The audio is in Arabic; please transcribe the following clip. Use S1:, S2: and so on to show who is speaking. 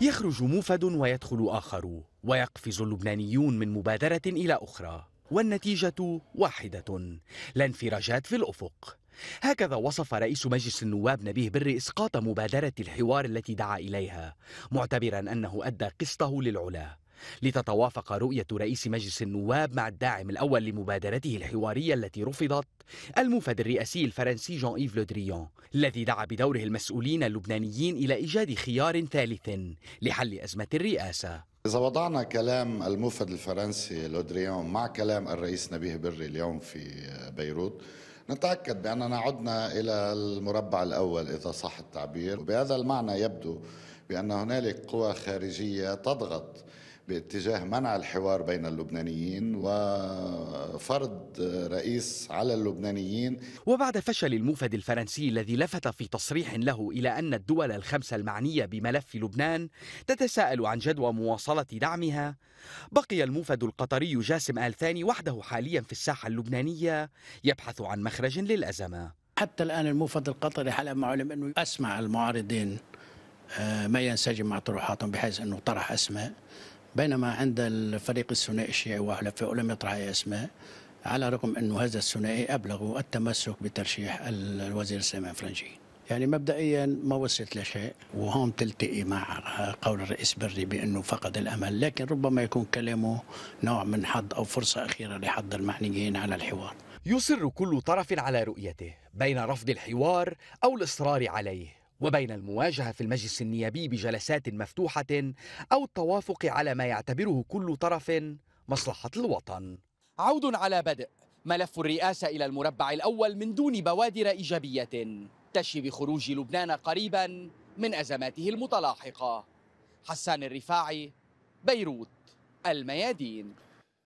S1: يخرج موفد ويدخل آخر ويقفز اللبنانيون من مبادرة إلى أخرى والنتيجة واحدة لا انفراجات في الأفق هكذا وصف رئيس مجلس النواب نبيه بري إسقاط مبادرة الحوار التي دعا إليها معتبرا أنه أدى قسطه للعلا لتتوافق رؤية رئيس مجلس النواب مع الداعم الأول لمبادرته الحوارية التي رفضت الموفد الرئاسي الفرنسي جون إيف لودريون الذي دعا بدوره المسؤولين اللبنانيين إلى إيجاد خيار ثالث لحل أزمة الرئاسة
S2: إذا وضعنا كلام الموفد الفرنسي لودريون مع كلام الرئيس نبيه بري اليوم في بيروت نتأكد بأننا عدنا إلى المربع الأول إذا صح التعبير وبهذا المعنى يبدو بأن هنالك قوى خارجية تضغط باتجاه منع الحوار بين اللبنانيين وفرض رئيس على اللبنانيين وبعد
S1: فشل الموفد الفرنسي الذي لفت في تصريح له إلى أن الدول الخمسة المعنية بملف لبنان تتساءل عن جدوى مواصلة دعمها بقي الموفد القطري جاسم آل ثاني وحده حاليا في الساحة اللبنانية يبحث عن مخرج للأزمة حتى الآن الموفد القطري حلب ما علم أنه أسمع المعارضين آه، ما
S3: ينسجم مع طروحاتهم بحيث أنه طرح أسماء بينما عند الفريق الثنائي الشيعي وحلفاء لم يطرح أي أسماء على رغم أنه هذا الثنائي أبلغوا التمسك بترشيح الوزير سليمان فرنجي يعني مبدئيا ما وصلت لشيء وهون تلتقي مع قول الرئيس بري بانه فقد الامل لكن ربما يكون كلامه نوع من حظ
S1: او فرصه اخيره لحظ المعنيين على الحوار يصر كل طرف على رؤيته بين رفض الحوار او الاصرار عليه وبين المواجهة في المجلس النيابي بجلسات مفتوحة أو التوافق على ما يعتبره كل طرف مصلحة الوطن عود على بدء ملف الرئاسة إلى المربع الأول من دون بوادر إيجابية تشي بخروج لبنان قريبا من أزماته المتلاحقة حسان الرفاعي بيروت الميادين